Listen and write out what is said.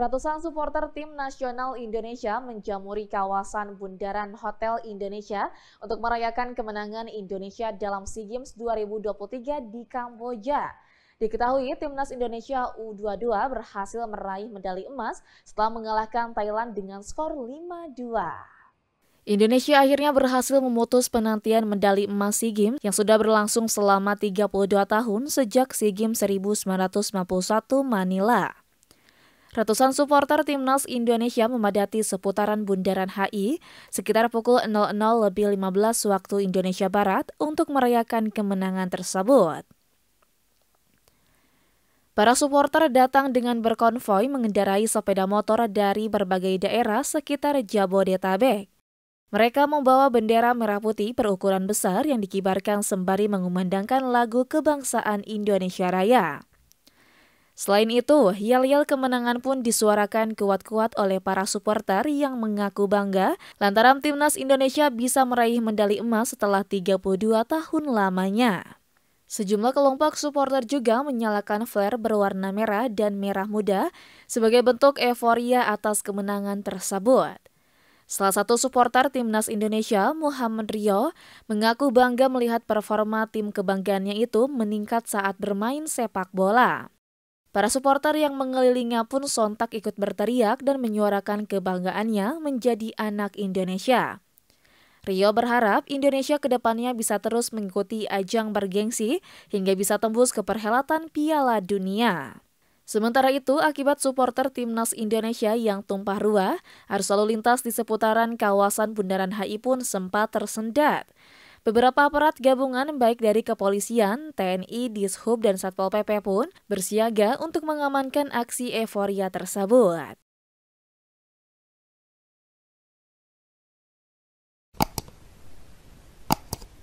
Ratusan supporter tim nasional Indonesia menjamuri kawasan Bundaran Hotel Indonesia untuk merayakan kemenangan Indonesia dalam SEA Games 2023 di Kamboja. Diketahui timnas Indonesia U22 berhasil meraih medali emas setelah mengalahkan Thailand dengan skor 5-2. Indonesia akhirnya berhasil memutus penantian medali emas SEA Games yang sudah berlangsung selama 32 tahun sejak SEA Games 1991 Manila. Ratusan supporter timnas Indonesia memadati seputaran Bundaran HI sekitar pukul 00 lebih waktu Indonesia Barat untuk merayakan kemenangan tersebut. Para supporter datang dengan berkonvoi mengendarai sepeda motor dari berbagai daerah sekitar Jabodetabek. Mereka membawa bendera merah putih berukuran besar yang dikibarkan sembari mengumandangkan lagu kebangsaan Indonesia Raya. Selain itu, yel-yel kemenangan pun disuarakan kuat-kuat oleh para supporter yang mengaku bangga lantaran timnas Indonesia bisa meraih medali emas setelah 32 tahun lamanya. Sejumlah kelompok supporter juga menyalakan flare berwarna merah dan merah muda sebagai bentuk euforia atas kemenangan tersebut. Salah satu supporter timnas Indonesia, Muhammad Rio, mengaku bangga melihat performa tim kebanggaannya itu meningkat saat bermain sepak bola. Para supporter yang mengelilinginya pun sontak ikut berteriak dan menyuarakan kebanggaannya menjadi anak Indonesia. Rio berharap Indonesia kedepannya bisa terus mengikuti ajang bergengsi hingga bisa tembus ke perhelatan Piala Dunia. Sementara itu, akibat supporter timnas Indonesia yang tumpah ruah, arus lalu lintas di seputaran kawasan Bundaran HI pun sempat tersendat. Beberapa aparat gabungan baik dari kepolisian, TNI, Dishub, dan Satpol PP pun bersiaga untuk mengamankan aksi euforia tersebut.